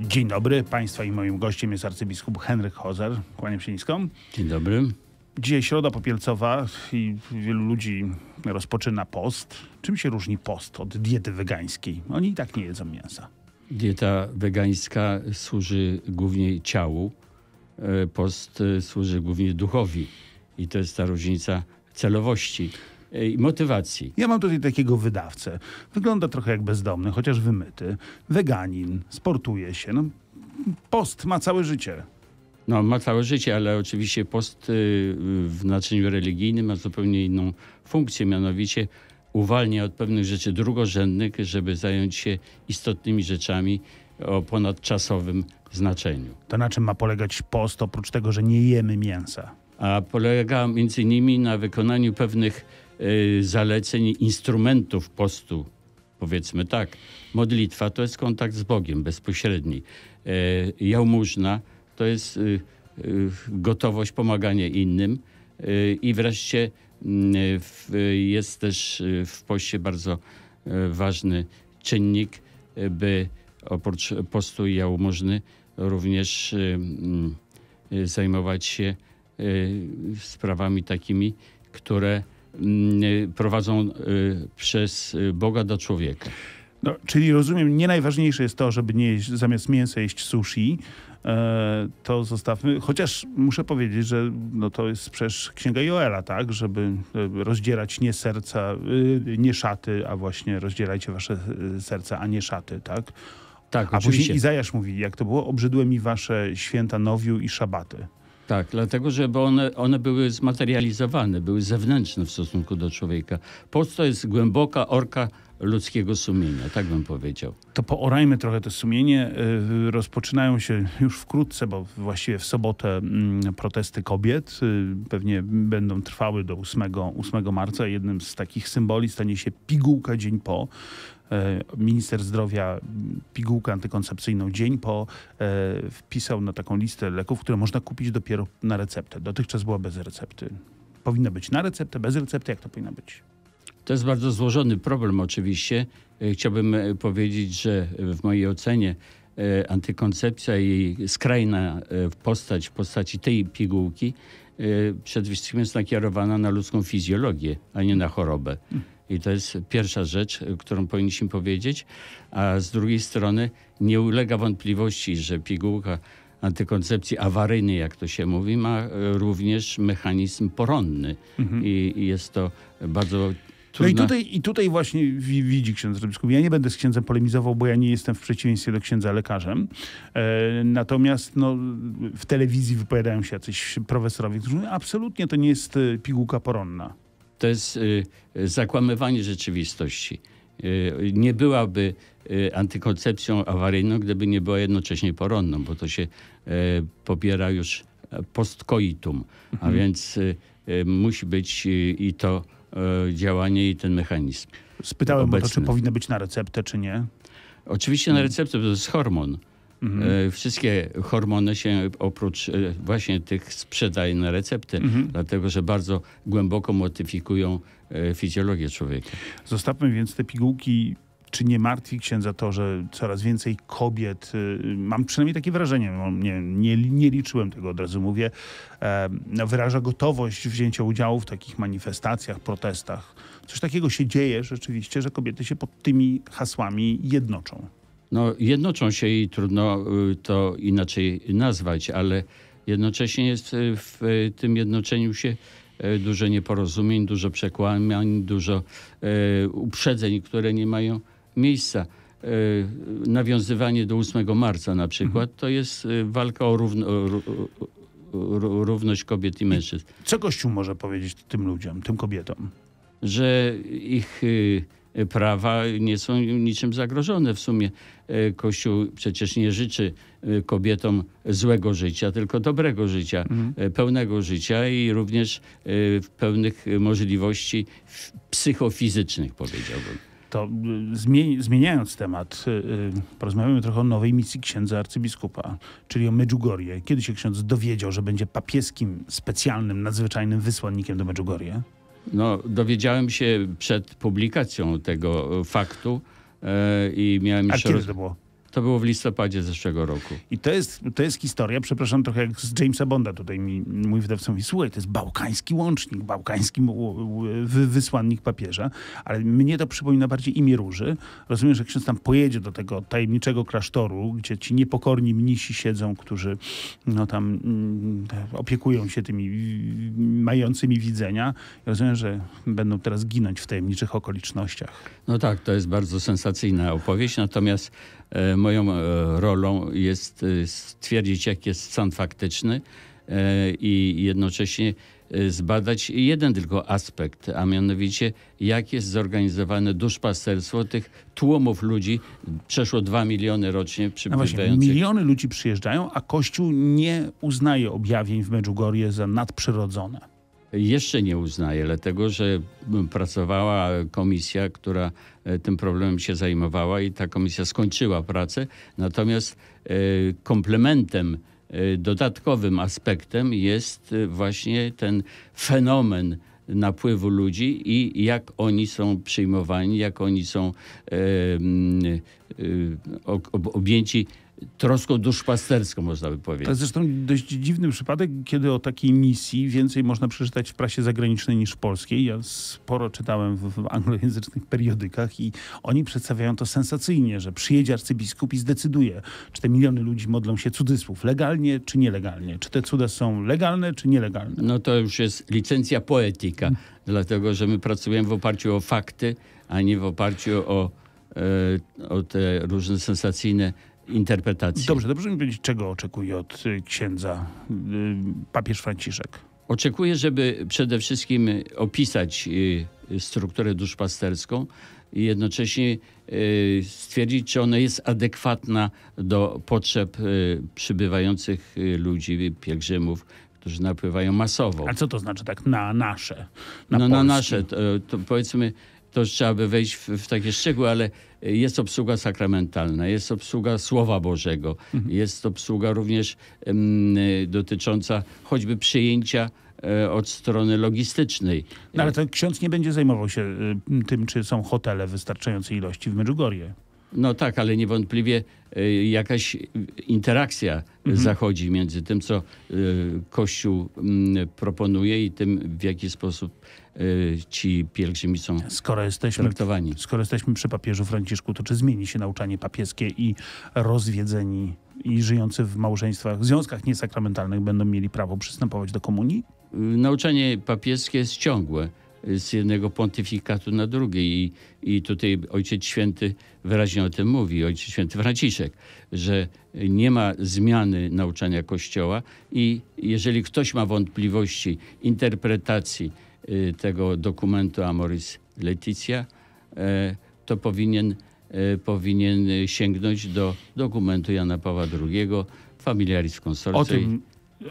Dzień dobry Państwa i moim gościem jest arcybiskup Henryk Hozer. Kłaniam się niską. Dzień dobry. Dzisiaj środa popielcowa i wielu ludzi rozpoczyna post. Czym się różni post od diety wegańskiej? Oni i tak nie jedzą mięsa. Dieta wegańska służy głównie ciału, e, post e, służy głównie duchowi. I to jest ta różnica celowości. E, motywacji. Ja mam tutaj takiego wydawcę. Wygląda trochę jak bezdomny, chociaż wymyty. Weganin, sportuje się. No, post ma całe życie. No, ma całe życie, ale oczywiście post y, w znaczeniu religijnym ma zupełnie inną funkcję, mianowicie uwalnia od pewnych rzeczy drugorzędnych, żeby zająć się istotnymi rzeczami o ponadczasowym znaczeniu. To na czym ma polegać post oprócz tego, że nie jemy mięsa? A polega między innymi na wykonaniu pewnych Y, zaleceń, instrumentów postu, powiedzmy tak. Modlitwa to jest kontakt z Bogiem bezpośredni. Y, jałmużna to jest y, gotowość pomagania innym i wreszcie mm, jest też w poście bardzo ważny czynnik, by oprócz postu i jałmużny również mm, zajmować się sprawami takimi, które Mm, y, prowadzą y, przez y, Boga do człowieka. No, czyli rozumiem, nie najważniejsze jest to, żeby nie jeść, zamiast mięsa jeść sushi, e, to zostawmy, chociaż muszę powiedzieć, że no to jest przecież księga Joela, tak? Żeby e, rozdzierać nie serca, e, nie szaty, a właśnie rozdzierajcie wasze serca, a nie szaty, tak? Tak, a oczywiście. później Izajasz mówi, jak to było, obrzydłe mi wasze święta nowiu i szabaty. Tak, dlatego, że bo one, one były zmaterializowane, były zewnętrzne w stosunku do człowieka. Post jest głęboka orka ludzkiego sumienia, tak bym powiedział. To poorajmy trochę to sumienie. E, rozpoczynają się już wkrótce, bo właściwie w sobotę mm, protesty kobiet. E, pewnie będą trwały do 8, 8 marca. Jednym z takich symboli stanie się pigułka dzień po. E, minister zdrowia mm, pigułkę antykoncepcyjną dzień po e, wpisał na taką listę leków, które można kupić dopiero na receptę. Dotychczas była bez recepty. Powinna być na receptę, bez recepty, jak to powinno być? To jest bardzo złożony problem oczywiście. E, chciałbym powiedzieć, że w mojej ocenie antykoncepcja i jej skrajna postać w postaci tej pigułki przede wszystkim jest nakierowana na ludzką fizjologię, a nie na chorobę. Hm. I to jest pierwsza rzecz, którą powinniśmy powiedzieć. A z drugiej strony nie ulega wątpliwości, że pigułka antykoncepcji awaryjnej, jak to się mówi, ma e, również mechanizm poronny. Mhm. I, I jest to bardzo no i tutaj, i tutaj właśnie widzi ksiądz biskup. Ja nie będę z księdzem polemizował, bo ja nie jestem w przeciwieństwie do księdza lekarzem. E, natomiast no, w telewizji wypowiadają się jacyś profesorowie, którzy mówią, absolutnie to nie jest e, pigułka poronna to jest y, zakłamywanie rzeczywistości. Y, nie byłaby y, antykoncepcją awaryjną, gdyby nie była jednocześnie poronną, bo to się pobiera już postkoitum, a mhm. więc musi być i to działanie i ten mechanizm. Spytałem o to, czy powinno być na receptę, czy nie. Oczywiście na mm. receptę, bo to jest hormon. Mhm. E, wszystkie hormony się oprócz e, właśnie tych sprzedaje na recepty, mhm. dlatego że bardzo głęboko modyfikują e, fizjologię człowieka. Zostawmy więc te pigułki czy nie martwi księdza to, że coraz więcej kobiet, y, mam przynajmniej takie wrażenie, nie, nie, nie liczyłem tego od razu mówię, no, wyraża gotowość wzięcia udziału w takich manifestacjach, protestach. Coś takiego się dzieje rzeczywiście, że kobiety się pod tymi hasłami jednoczą no, jednoczą się i trudno y, to inaczej nazwać, ale jednocześnie jest y, w y, tym jednoczeniu się dużo nieporozumień, dużo przekłamań, dużo uprzedzeń, które nie mają miejsca. Nawiązywanie do 8 marca na przykład mhm. to jest walka o równo, równość kobiet i mężczyzn. Co Kościół może powiedzieć tym ludziom, tym kobietom? Że ich Y, prawa nie są niczym zagrożone. W sumie y, Kościół przecież nie życzy y, kobietom złego życia, tylko dobrego życia, mhm. pełnego życia i również pełnych możliwości psychofizycznych, powiedziałbym. To zmieniając temat, porozmawiamy trochę o nowej misji księdza arcybiskupa, czyli o Medjugorje. Kiedy się ksiądz dowiedział, że będzie papieskim, specjalnym, nadzwyczajnym wysłannikiem do Medjugorje? No, dowiedziałem się przed publikacją tego faktu e, i miałem... A kiedy roz... to było? To było w listopadzie zeszłego roku. I to jest, to jest historia, przepraszam, trochę jak z Jamesa Bonda. Tutaj mi, mój wydawca mówi, słuchaj, to jest bałkański łącznik, bałkański wysłannik papieża, ale mnie to przypomina bardziej imię Róży. Rozumiem, że ksiądz tam pojedzie do tego tajemniczego klasztoru, gdzie ci niepokorni mnisi siedzą, którzy no tam mm, opiekują się tymi mającymi widzenia. Rozumiem, że będą teraz ginąć w tajemniczych okolicznościach. No tak, to jest bardzo sensacyjna opowieść, natomiast e, moją e, rolą jest e, stwierdzić, jaki jest stan faktyczny e, i jednocześnie zbadać jeden tylko aspekt, a mianowicie jak jest zorganizowane duszpasterstwo tych tłumów ludzi. Przeszło dwa miliony rocznie przybywających. No właśnie, miliony ludzi przyjeżdżają, a Kościół nie uznaje objawień w Medjugorje za nadprzyrodzone jeszcze nie uznaje, dlatego że pracowała komisja, która e, tym problemem się zajmowała i ta komisja skończyła pracę. Natomiast e, komplementem, e, dodatkowym aspektem jest właśnie ten fenomen napływu ludzi i jak oni są przyjmowani, jak oni są objęci troską duszpasterską, można by powiedzieć. To jest zresztą dość dziwny przypadek, kiedy o takiej misji więcej można przeczytać w prasie zagranicznej niż w polskiej. Ja sporo czytałem w, w anglojęzycznych periodykach i oni przedstawiają to sensacyjnie, że przyjedzie arcybiskup i zdecyduje, czy te miliony ludzi modlą się cudzysłów legalnie czy nielegalnie. Czy te cuda są legalne czy nielegalne. No to już jest licencja poetyka, hmm. dlatego że my pracujemy w oparciu o fakty, a nie w oparciu o, e, o te różne sensacyjne interpretacji. Dobrze, dobrze mi powiedzieć, czego oczekuje od y, księdza y, papież Franciszek? Oczekuję, żeby przede wszystkim y, opisać strukturę duszpasterską i jednocześnie stwierdzić, czy ona jest adekwatna do potrzeb przybywających ludzi, pielgrzymów, którzy napływają masowo. A co to znaczy tak na nasze? Na no Polski? na nasze, to, to powiedzmy to już trzeba by wejść w, w, takie szczegóły, ale jest obsługa sakramentalna, jest obsługa Słowa Bożego, mhm. jest obsługa również dotycząca choćby przyjęcia e, od strony logistycznej. No ale to ksiądz nie będzie zajmował się y, tym, czy są hotele w wystarczającej ilości w Medjugorje. No tak, ale niewątpliwie e, jakaś interakcja mhm. zachodzi między tym, co e, Kościół mm, proponuje i tym, w jaki sposób e, ci pielgrzymi są skoro jesteśmy, traktowani. Skoro jesteśmy przy papieżu Franciszku, to czy zmieni się nauczanie papieskie i rozwiedzeni i żyjący w małżeństwach, w związkach niesakramentalnych będą mieli prawo przystępować do komunii? Nauczanie papieskie jest ciągłe z jednego pontyfikatu na drugi. I, I tutaj Ojciec Święty wyraźnie o tym mówi, Ojciec Święty Franciszek, że nie ma zmiany nauczania Kościoła i jeżeli ktoś ma wątpliwości interpretacji y, tego dokumentu Amoris Laetitia, y, to powinien, y, powinien sięgnąć do dokumentu Jana Pawła II, Familiaris Consortium.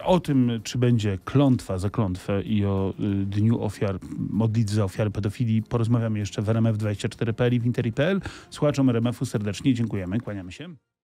O tym, czy będzie klątwa za klątwę i o y, Dniu Ofiar, modlitwy za ofiary pedofilii porozmawiamy jeszcze w RMF24.pl i w interi.pl. Słuchaczom RMF-u serdecznie dziękujemy, kłaniamy się.